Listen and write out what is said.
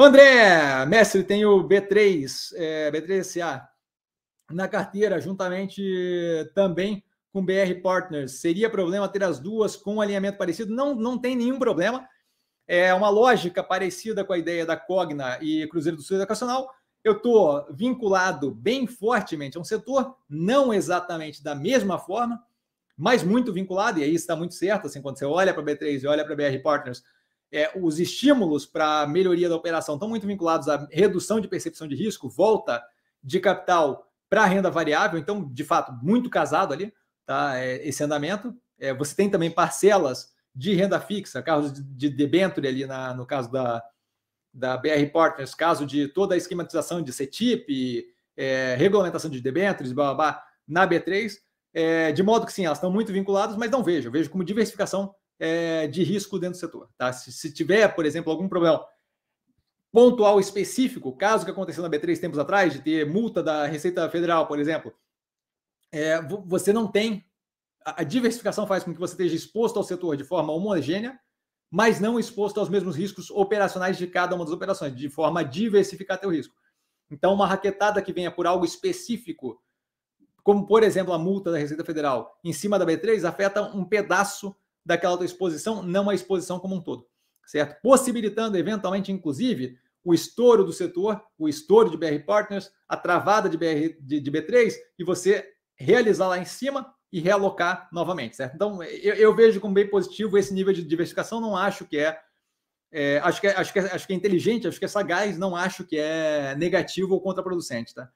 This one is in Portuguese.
André, mestre, tem o B3, é, B3SA na carteira, juntamente também com BR Partners. Seria problema ter as duas com um alinhamento parecido? Não, não tem nenhum problema. É uma lógica parecida com a ideia da Cogna e Cruzeiro do Sul Educacional. Eu estou vinculado bem fortemente a um setor, não exatamente da mesma forma, mas muito vinculado, e aí está muito certo, assim, quando você olha para a B3 e olha para a BR Partners, é, os estímulos para melhoria da operação estão muito vinculados à redução de percepção de risco, volta de capital para a renda variável, então, de fato, muito casado ali, tá? É, esse andamento. É, você tem também parcelas de renda fixa, carros de, de debenture ali na, no caso da, da BR Partners, caso de toda a esquematização de CETIP, é, regulamentação de debentures, blá, blá, blá, na B3, é, de modo que sim, elas estão muito vinculadas, mas não vejo, eu vejo como diversificação é, de risco dentro do setor. Tá? Se, se, tiver, por exemplo, algum problema pontual específico, caso que aconteceu na B3 tempos atrás, de ter multa da Receita Federal, por exemplo, é, você não tem. A, diversificação faz com que você esteja exposto ao setor de forma homogênea, mas não exposto aos mesmos riscos operacionais de cada uma das operações, de forma a diversificar teu risco. Então, uma raquetada que venha por algo específico, como por exemplo a multa da Receita Federal, em cima da B3, afeta um pedaço daquela tua exposição, não a exposição como um todo, certo? Possibilitando, eventualmente, inclusive, o estouro do setor, o estouro de BR Partners, a travada de, BR, de, de B3 e você realizar lá em cima e realocar novamente, certo? Então, eu, eu vejo como bem positivo esse nível de diversificação, não acho que é, é, acho, que é, acho, que é, acho que é inteligente, acho que é sagaz, não acho que é negativo ou contraproducente, tá?